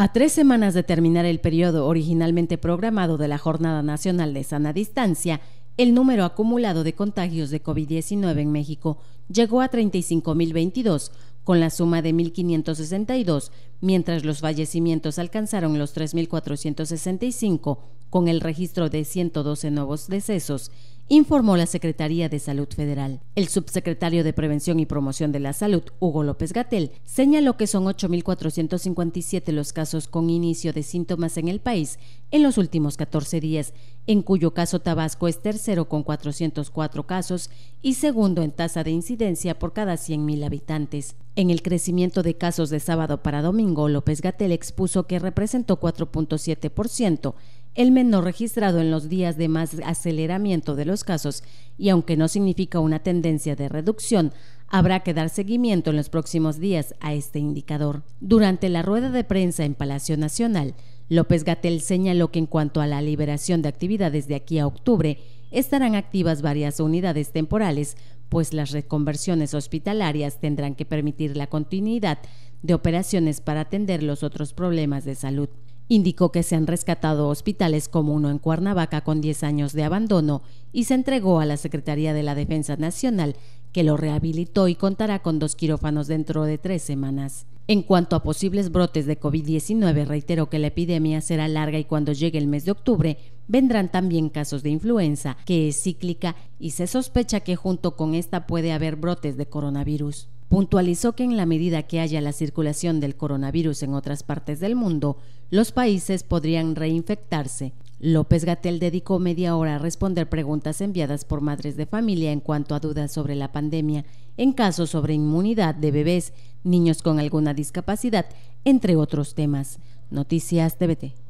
A tres semanas de terminar el periodo originalmente programado de la Jornada Nacional de Sana Distancia, el número acumulado de contagios de COVID-19 en México llegó a 35.022, con la suma de 1.562, mientras los fallecimientos alcanzaron los 3.465 con el registro de 112 nuevos decesos, informó la Secretaría de Salud Federal. El subsecretario de Prevención y Promoción de la Salud, Hugo López Gatel, señaló que son 8.457 los casos con inicio de síntomas en el país en los últimos 14 días, en cuyo caso Tabasco es tercero con 404 casos y segundo en tasa de incidencia por cada 100.000 habitantes. En el crecimiento de casos de sábado para domingo, López Gatel expuso que representó 4.7% el menor registrado en los días de más aceleramiento de los casos y aunque no significa una tendencia de reducción, Habrá que dar seguimiento en los próximos días a este indicador. Durante la rueda de prensa en Palacio Nacional, López Gatel señaló que en cuanto a la liberación de actividades de aquí a octubre, estarán activas varias unidades temporales, pues las reconversiones hospitalarias tendrán que permitir la continuidad de operaciones para atender los otros problemas de salud. Indicó que se han rescatado hospitales como uno en Cuernavaca con 10 años de abandono y se entregó a la Secretaría de la Defensa Nacional, que lo rehabilitó y contará con dos quirófanos dentro de tres semanas. En cuanto a posibles brotes de COVID-19, reitero que la epidemia será larga y cuando llegue el mes de octubre vendrán también casos de influenza, que es cíclica y se sospecha que junto con esta puede haber brotes de coronavirus puntualizó que en la medida que haya la circulación del coronavirus en otras partes del mundo, los países podrían reinfectarse. López Gatel dedicó media hora a responder preguntas enviadas por madres de familia en cuanto a dudas sobre la pandemia, en casos sobre inmunidad de bebés, niños con alguna discapacidad, entre otros temas. Noticias TVT.